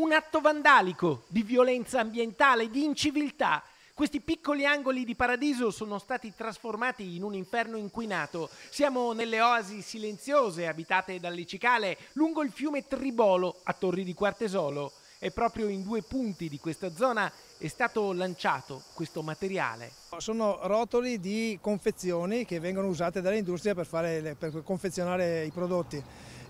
un atto vandalico di violenza ambientale, di inciviltà. Questi piccoli angoli di paradiso sono stati trasformati in un inferno inquinato. Siamo nelle oasi silenziose abitate dalle cicale lungo il fiume Tribolo a Torri di Quartesolo e proprio in due punti di questa zona è stato lanciato questo materiale. Sono rotoli di confezioni che vengono usate dall'industria per, per, confezionare i prodotti.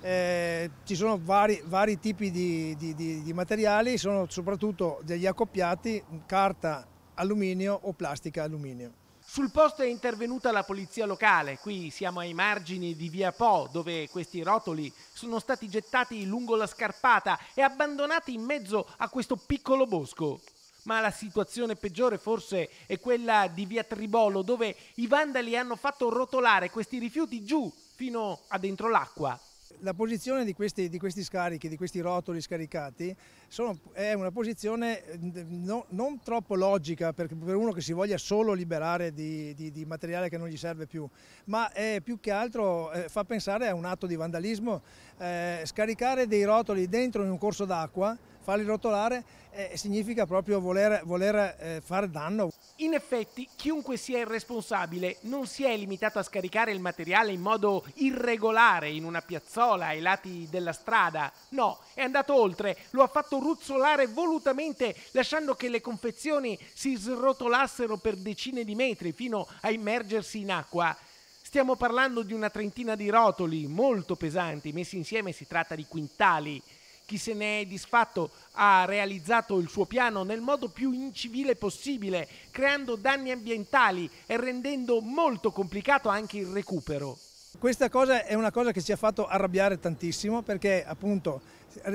Eh, ci sono vari, vari tipi di, di, di, di materiali, sono soprattutto degli accoppiati, carta alluminio o plastica alluminio. Sul posto è intervenuta la polizia locale, qui siamo ai margini di via Po, dove questi rotoli sono stati gettati lungo la scarpata e abbandonati in mezzo a questo piccolo bosco. Ma la situazione peggiore forse è quella di via Tribolo, dove i vandali hanno fatto rotolare questi rifiuti giù fino a dentro l'acqua la posizione di questi, di questi, scarichi, di questi rotoli scaricati, sono, è una posizione eh, no, non troppo logica per, per, uno che si voglia solo liberare di, di, di, materiale che non gli serve più, ma è più che altro eh, fa pensare a un atto di vandalismo. Eh, scaricare dei rotoli dentro in un corso d'acqua farli rotolare eh, significa proprio voler, voler eh, fare danno. In effetti, chiunque sia il responsabile non si è limitato a scaricare il materiale in modo irregolare in una piazzola ai lati della strada. No, è andato oltre, lo ha fatto ruzzolare volutamente, lasciando che le confezioni si srotolassero per decine di metri fino a immergersi in acqua. Stiamo parlando di una trentina di rotoli molto pesanti, messi insieme si tratta di quintali chi se ne è disfatto ha realizzato il suo piano nel modo più incivile possibile, creando danni ambientali e rendendo molto complicato anche il recupero. Questa cosa è una cosa che ci ha fatto arrabbiare tantissimo perché appunto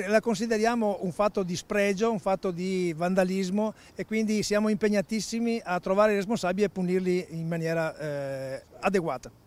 la consideriamo un fatto di spregio, un fatto di vandalismo e quindi siamo impegnatissimi a trovare i responsabili e punirli in maniera eh, adeguata.